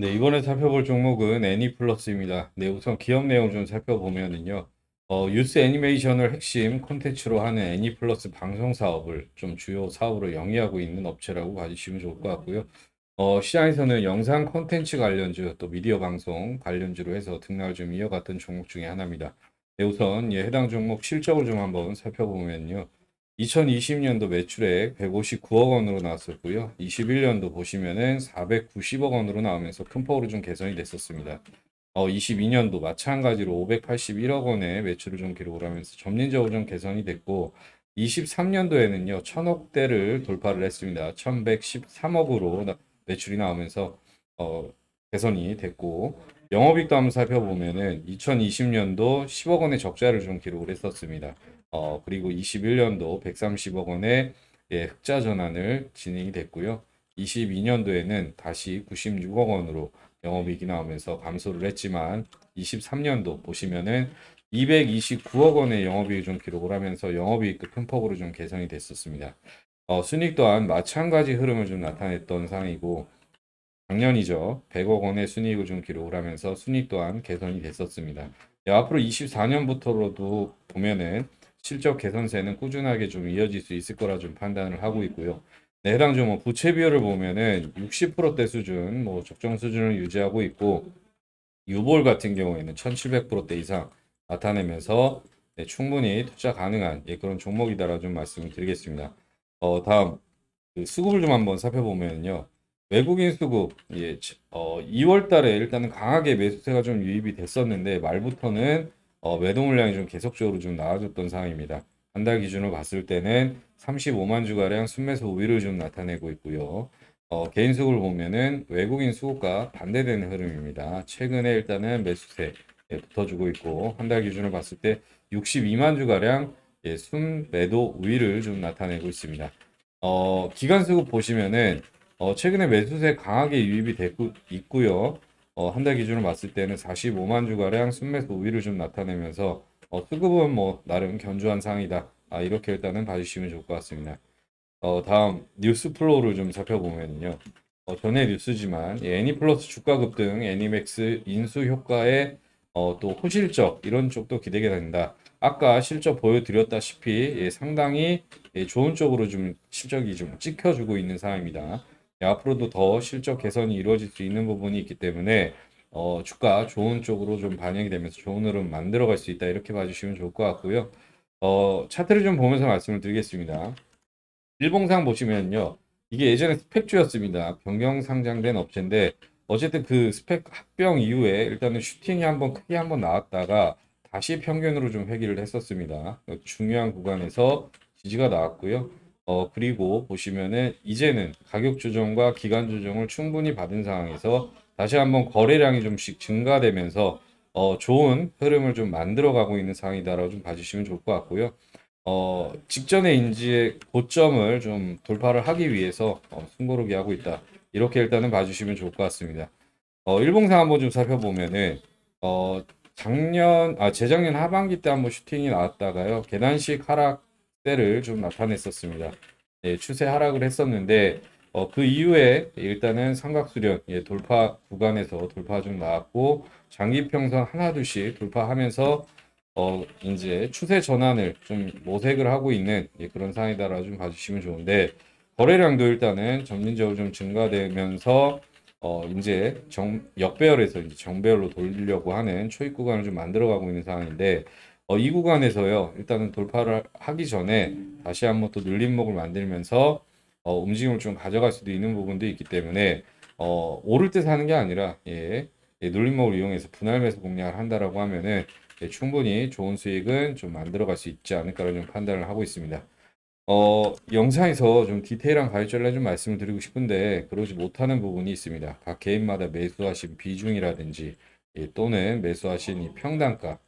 네, 이번에 살펴볼 종목은 애니플러스입니다. 네, 우선 기업 내용 좀 살펴보면은요. 어, 뉴스 애니메이션을 핵심 콘텐츠로 하는 애니플러스 방송 사업을 좀 주요 사업으로 영위하고 있는 업체라고 봐주시면 좋을 것 같고요. 어, 시장에서는 영상 콘텐츠 관련주 또 미디어 방송 관련주로 해서 등락을 좀 이어갔던 종목 중에 하나입니다. 네, 우선 예, 해당 종목 실적을 좀 한번 살펴보면요. 2020년도 매출액 159억 원으로 나왔었고요. 21년도 보시면은 490억 원으로 나오면서 큰 폭으로 좀 개선이 됐었습니다. 어, 22년도 마찬가지로 581억 원의 매출을 좀 기록을 하면서 점진적으로 좀 개선이 됐고 23년도에는요. 1000억대를 돌파를 했습니다. 1113억으로 매출이 나오면서 어, 개선이 됐고 영업이익도 한번 살펴보면은 2020년도 10억 원의 적자를 좀 기록을 했었습니다. 어, 그리고 21년도 130억 원의 예, 흑자 전환을 진행이 됐고요. 22년도에는 다시 96억 원으로 영업이익이 나오면서 감소를 했지만 23년도 보시면은 229억 원의 영업이익 좀 기록을 하면서 영업이익도 큰 폭으로 좀 개선이 됐었습니다. 어, 순익 또한 마찬가지 흐름을 좀 나타냈던 상황이고 작년이죠. 100억 원의 순이익을 좀 기록을 하면서 순익 또한 개선이 됐었습니다. 예, 앞으로 24년부터로도 보면은 실적 개선세는 꾸준하게 좀 이어질 수 있을 거라 좀 판단을 하고 있고요. 네, 해당 종목 뭐 부채 비율을 보면은 60%대 수준, 뭐 적정 수준을 유지하고 있고 유볼 같은 경우에는 1,700%대 이상 나타내면서 네, 충분히 투자 가능한 예, 그런 종목이다라 좀 말씀드리겠습니다. 을 어, 다음 그 수급을 좀 한번 살펴보면요. 외국인 수급 예, 어, 2월 달에 일단은 강하게 매수세가 좀 유입이 됐었는데 말부터는 어, 매도 물량이 좀 계속적으로 좀 나아졌던 상황입니다. 한 달 기준으로 봤을 때는 35만 주가량 순매수 우위를 좀 나타내고 있고요. 어, 개인 수급을 보면은 외국인 수급과 반대되는 흐름입니다. 최근에 일단은 매수세 예, 붙어주고 있고 한 달 기준으로 봤을 때 62만 주가량 예, 순매도 우위를 좀 나타내고 있습니다. 어, 기간 수급 보시면은 어, 최근에 매수세 강하게 유입이 되고 있고요. 어, 한 달 기준으로 봤을 때는 45만 주가량 순매수 우위를 좀 나타내면서 어, 수급은 뭐 나름 견조한 상이다. 아, 이렇게 일단은 봐주시면 좋을 것 같습니다. 어, 다음 뉴스 플로우를 좀 살펴보면요. 어, 전에 뉴스지만 예, 애니플러스 e 주가 급등, 애니맥스 e 인수 효과에 어, 또 호실적 이런 쪽도 기대게 된다. 아까 실적 보여드렸다시피 예, 상당히 예, 좋은 쪽으로 좀 실적이 좀 찍혀주고 있는 상황입니다. 네, 앞으로도 더 실적 개선이 이루어질 수 있는 부분이 있기 때문에 어, 주가 좋은 쪽으로 좀 반영이 되면서 좋은 흐름 만들어갈 수 있다 이렇게 봐주시면 좋을 것 같고요. 어, 차트를 좀 보면서 말씀을 드리겠습니다. 일봉상 보시면요. 이게 예전에 스펙주였습니다. 변경 상장된 업체인데 어쨌든 그 스펙 합병 이후에 일단은 슈팅이 한번 크게 한번 나왔다가 다시 평균으로 좀 회귀를 했었습니다. 중요한 구간에서 지지가 나왔고요. 어, 그리고 보시면은 이제는 가격 조정과 기간 조정을 충분히 받은 상황에서 다시 한번 거래량이 좀씩 증가되면서 어, 좋은 흐름을 좀 만들어 가고 있는 상황이다라고 좀 봐주시면 좋을 것 같고요. 어, 직전에 인지의 고점을 좀 돌파를 하기 위해서 어, 숨고르기 하고 있다. 이렇게 일단은 봐주시면 좋을 것 같습니다. 어, 일봉상 한번 좀 살펴보면은 어, 작년 아 재작년 하반기 때 한번 슈팅이 나왔다가요 계단식 하락 때를 좀 나타냈었습니다. 예, 추세 하락을 했었는데 어, 그 이후에 일단은 삼각수련 예, 돌파 구간에서 돌파 좀 나왔고 장기평선 하나둘씩 돌파하면서 어, 이제 추세 전환을 좀 모색을 하고 있는 예, 그런 상황이다라 고좀 봐주시면 좋은데 거래량도 일단은 점진적으로 좀 증가되면서 어, 이제 정, 역배열에서 이제 정배열로 돌리려고 하는 초입 구간을 좀 만들어가고 있는 상황인데 어, 이 구간에서요. 일단은 돌파를 하기 전에 다시 한번 또 눌림목을 만들면서 어, 움직임을 좀 가져갈 수도 있는 부분도 있기 때문에 어, 오를 때 사는 게 아니라 예, 예, 눌림목을 이용해서 분할 매수 공략을 한다라고 하면은 예, 충분히 좋은 수익은 좀 만들어갈 수 있지 않을까라는 판단을 하고 있습니다. 어, 영상에서 좀 디테일한 가이드라인 좀 말씀을 드리고 싶은데 그러지 못하는 부분이 있습니다. 각 개인마다 매수하신 비중이라든지 예, 또는 매수하신 이평단값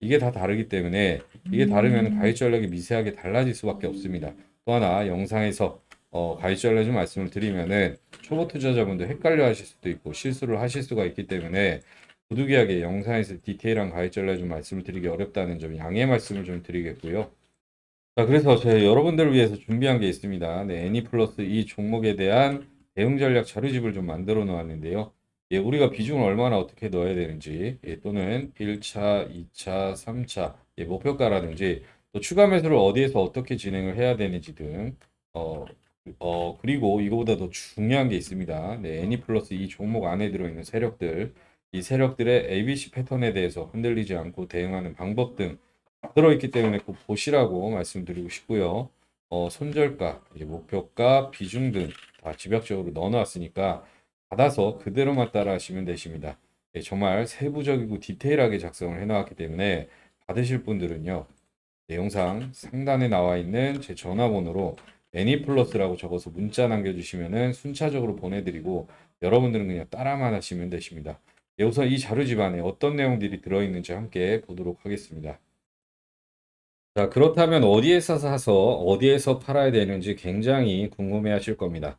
이게 다 다르기 때문에 이게 다르면 음. 가입 전략이 미세하게 달라질 수밖에 없습니다. 또 하나 영상에서 어, 가입 전략 좀 말씀을 드리면은 초보 투자자분도 헷갈려 하실 수도 있고 실수를 하실 수가 있기 때문에 부득이하게 영상에서 디테일한 가입 전략 좀 말씀을 드리기 어렵다는 점 양해 말씀을 좀 드리겠고요. 자, 그래서 제가 여러분들을 위해서 준비한 게 있습니다. 네, 애니 e 플러스 이 종목에 대한 대응 전략 자료집을 좀 만들어 놓았는데요. 예, 우리가 비중을 얼마나 어떻게 넣어야 되는지 예, 또는 1차, 2차, 3차 예, 목표가라든지 또 추가 매수를 어디에서 어떻게 진행을 해야 되는지 등 어, 어, 그리고 이거보다 더 중요한 게 있습니다. 네, 애니 e 플러스 이 종목 안에 들어있는 세력들 이 세력들의 ABC 패턴에 대해서 흔들리지 않고 대응하는 방법 등 들어있기 때문에 꼭 보시라고 말씀드리고 싶고요. 어, 손절가, 목표가, 비중 등 다 집약적으로 넣어놨으니까 받아서 그대로만 따라 하시면 되십니다. 네, 정말 세부적이고 디테일하게 작성을 해놨기 때문에 받으실 분들은요. 내용상 상단에 나와 있는 제 전화번호로 애니플러스라고 e 적어서 문자 남겨주시면 은 순차적으로 보내드리고 여러분들은 그냥 따라만 하시면 되십니다. 네, 우선 이 자료집안에 어떤 내용들이 들어있는지 함께 보도록 하겠습니다. 자 그렇다면 어디에서 사서 어디에서 팔아야 되는지 굉장히 궁금해 하실 겁니다.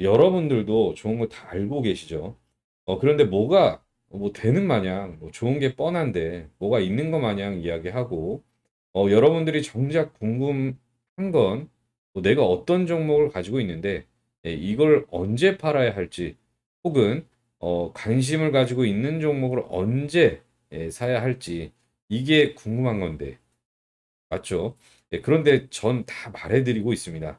여러분들도 좋은 거 다 알고 계시죠. 어, 그런데 뭐가 뭐 되는 마냥 뭐 좋은 게 뻔한데 뭐가 있는 거 마냥 이야기하고 어, 여러분들이 정작 궁금한 건뭐 내가 어떤 종목을 가지고 있는데 예, 이걸 언제 팔아야 할지 혹은 어, 관심을 가지고 있는 종목을 언제 예, 사야 할지 이게 궁금한 건데 맞죠? 예, 그런데 전 다 말해드리고 있습니다.